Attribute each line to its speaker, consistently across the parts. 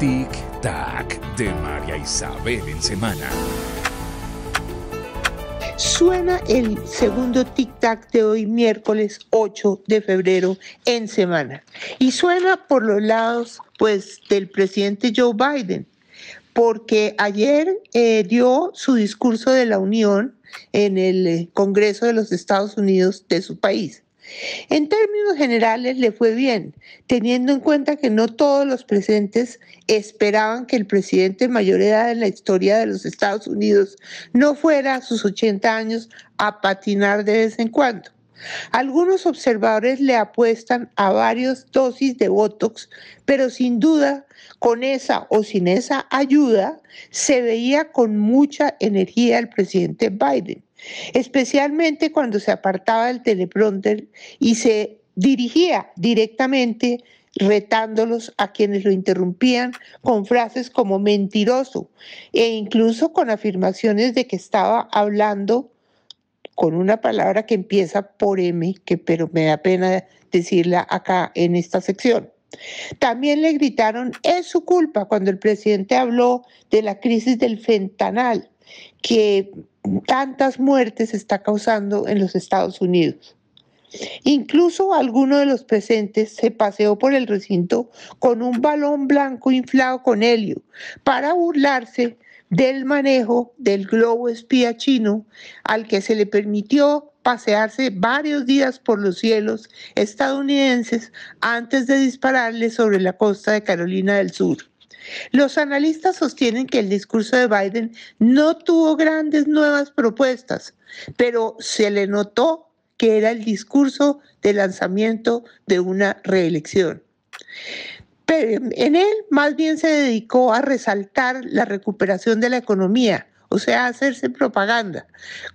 Speaker 1: Tic Tac de María Isabel en semana. Suena el segundo Tic Tac de hoy, miércoles 8 de febrero en semana. Y suena por los lados, pues, del presidente Joe Biden, porque ayer eh, dio su discurso de la Unión en el eh, Congreso de los Estados Unidos de su país. En términos generales le fue bien, teniendo en cuenta que no todos los presentes esperaban que el presidente mayor edad en la historia de los Estados Unidos no fuera a sus 80 años a patinar de vez en cuando. Algunos observadores le apuestan a varias dosis de Botox, pero sin duda, con esa o sin esa ayuda, se veía con mucha energía el presidente Biden especialmente cuando se apartaba del teleprompter y se dirigía directamente retándolos a quienes lo interrumpían con frases como mentiroso e incluso con afirmaciones de que estaba hablando con una palabra que empieza por M, que pero me da pena decirla acá en esta sección. También le gritaron, es su culpa cuando el presidente habló de la crisis del fentanal, que tantas muertes está causando en los Estados Unidos. Incluso alguno de los presentes se paseó por el recinto con un balón blanco inflado con helio para burlarse del manejo del globo espía chino al que se le permitió pasearse varios días por los cielos estadounidenses antes de dispararle sobre la costa de Carolina del Sur. Los analistas sostienen que el discurso de Biden no tuvo grandes nuevas propuestas, pero se le notó que era el discurso de lanzamiento de una reelección. en él más bien se dedicó a resaltar la recuperación de la economía, o sea, hacerse propaganda,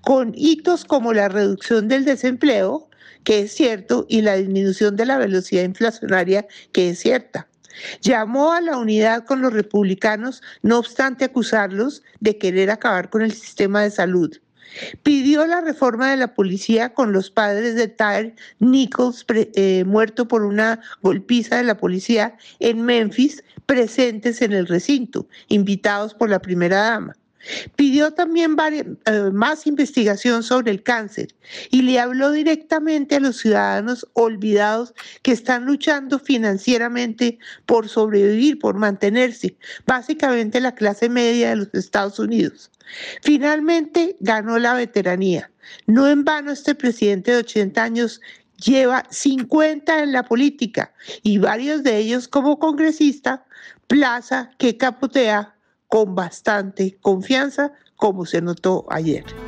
Speaker 1: con hitos como la reducción del desempleo, que es cierto, y la disminución de la velocidad inflacionaria, que es cierta. Llamó a la unidad con los republicanos, no obstante acusarlos de querer acabar con el sistema de salud. Pidió la reforma de la policía con los padres de Tyre Nichols, eh, muerto por una golpiza de la policía en Memphis, presentes en el recinto, invitados por la primera dama. Pidió también eh, más investigación sobre el cáncer y le habló directamente a los ciudadanos olvidados que están luchando financieramente por sobrevivir, por mantenerse, básicamente la clase media de los Estados Unidos. Finalmente ganó la veteranía. No en vano este presidente de 80 años lleva 50 en la política y varios de ellos como congresista, Plaza, que capotea con bastante confianza, como se notó ayer.